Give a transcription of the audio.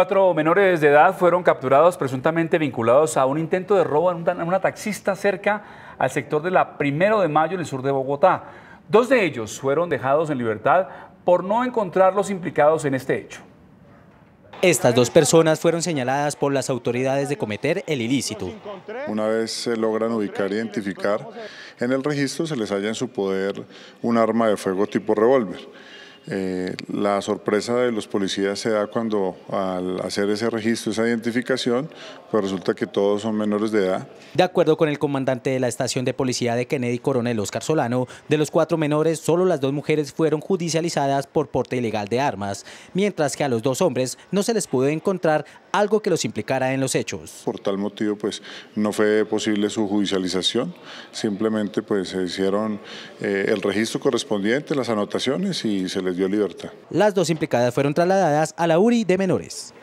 Cuatro menores de edad fueron capturados presuntamente vinculados a un intento de robo en una, taxista cerca al sector de la Primero de Mayo en el sur de Bogotá. Dos de ellos fueron dejados en libertad por no encontrarlos implicados en este hecho. Estas dos personas fueron señaladas por las autoridades de cometer el ilícito. Una vez se logran ubicar e identificar, en el registro se les halla en su poder un arma de fuego tipo revólver. Eh, la sorpresa de los policías se da cuando al hacer ese registro, esa identificación, pues resulta que todos son menores de edad. De acuerdo con el comandante de la estación de policía de Kennedy, coronel Oscar Solano, de los cuatro menores, solo las dos mujeres fueron judicializadas por porte ilegal de armas, mientras que a los dos hombres no se les pudo encontrar algo que los implicara en los hechos. Por tal motivo, pues no fue posible su judicialización, simplemente pues se hicieron eh, el registro correspondiente, las anotaciones y se les las dos implicadas fueron trasladadas a la URI de menores.